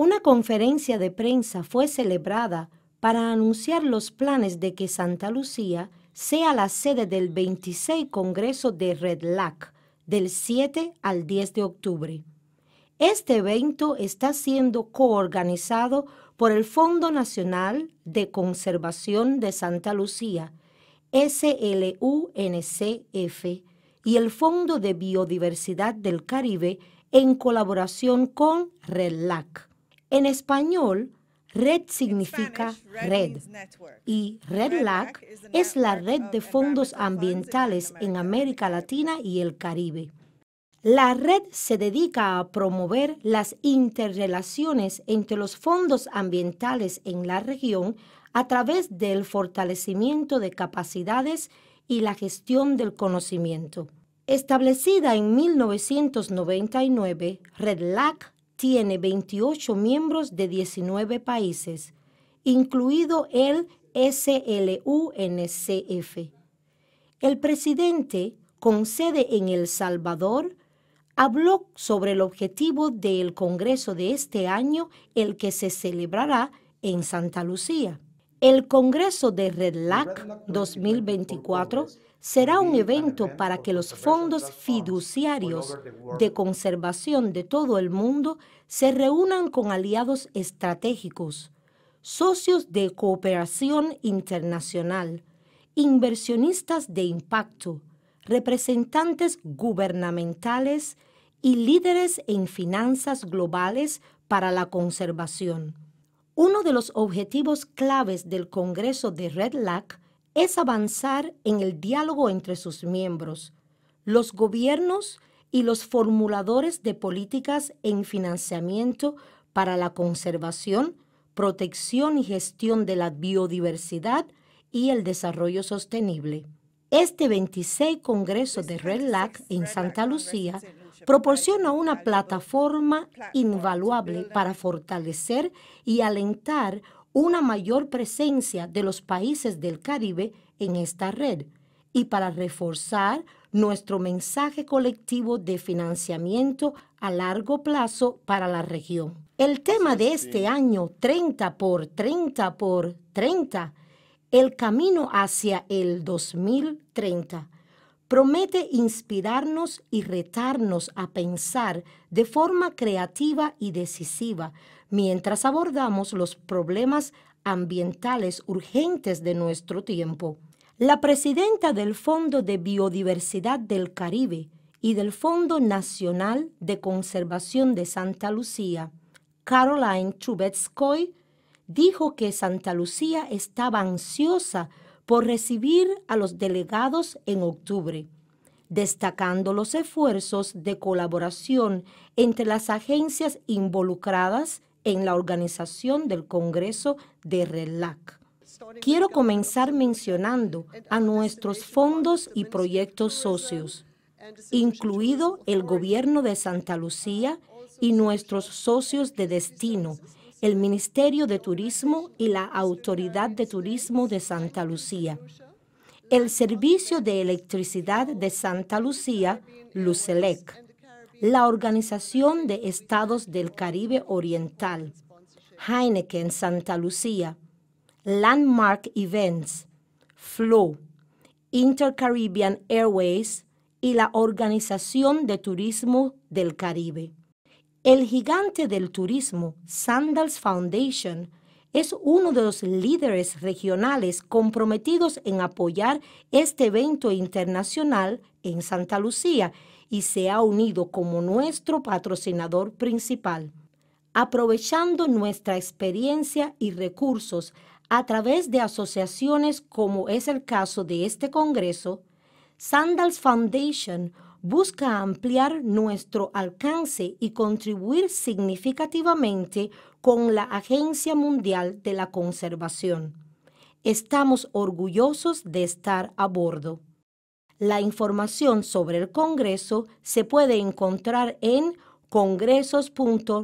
Una conferencia de prensa fue celebrada para anunciar los planes de que Santa Lucía sea la sede del 26 Congreso de Red LAC del 7 al 10 de octubre. Este evento está siendo coorganizado por el Fondo Nacional de Conservación de Santa Lucía, SLUNCF, y el Fondo de Biodiversidad del Caribe en colaboración con Red LAC. En español, Red significa red y REDLAC es la red de fondos ambientales en América Latina y el Caribe. La red se dedica a promover las interrelaciones entre los fondos ambientales en la región a través del fortalecimiento de capacidades y la gestión del conocimiento. Establecida en 1999, REDLAC tiene 28 miembros de 19 países, incluido el SLUNCF. El presidente, con sede en El Salvador, habló sobre el objetivo del Congreso de este año, el que se celebrará en Santa Lucía. El Congreso de REDLAC 2024 será un evento para que los fondos fiduciarios de conservación de todo el mundo se reúnan con aliados estratégicos, socios de cooperación internacional, inversionistas de impacto, representantes gubernamentales y líderes en finanzas globales para la conservación. Uno de los objetivos claves del Congreso de Red Lac es avanzar en el diálogo entre sus miembros, los gobiernos y los formuladores de políticas en financiamiento para la conservación, protección y gestión de la biodiversidad y el desarrollo sostenible. Este 26 Congreso de Red Lac en Santa Lucía proporciona una plataforma invaluable para fortalecer y alentar una mayor presencia de los países del Caribe en esta red y para reforzar nuestro mensaje colectivo de financiamiento a largo plazo para la región. El tema de este año 30 por 30 por 30, el camino hacia el 2030 promete inspirarnos y retarnos a pensar de forma creativa y decisiva mientras abordamos los problemas ambientales urgentes de nuestro tiempo. La presidenta del Fondo de Biodiversidad del Caribe y del Fondo Nacional de Conservación de Santa Lucía, Caroline Trubetskoy, dijo que Santa Lucía estaba ansiosa por recibir a los delegados en octubre, destacando los esfuerzos de colaboración entre las agencias involucradas en la organización del Congreso de RELAC. Quiero comenzar mencionando a nuestros fondos y proyectos socios, incluido el gobierno de Santa Lucía y nuestros socios de destino, el Ministerio de Turismo y la Autoridad de Turismo de Santa Lucía. El Servicio de Electricidad de Santa Lucía, LUCELEC. La Organización de Estados del Caribe Oriental, Heineken Santa Lucía, Landmark Events, Flow, Intercaribbean Airways y la Organización de Turismo del Caribe. El gigante del turismo, Sandals Foundation, es uno de los líderes regionales comprometidos en apoyar este evento internacional en Santa Lucía y se ha unido como nuestro patrocinador principal. Aprovechando nuestra experiencia y recursos a través de asociaciones como es el caso de este Congreso, Sandals Foundation busca ampliar nuestro alcance y contribuir significativamente con la Agencia Mundial de la Conservación. Estamos orgullosos de estar a bordo. La información sobre el Congreso se puede encontrar en congresos.redlac.org.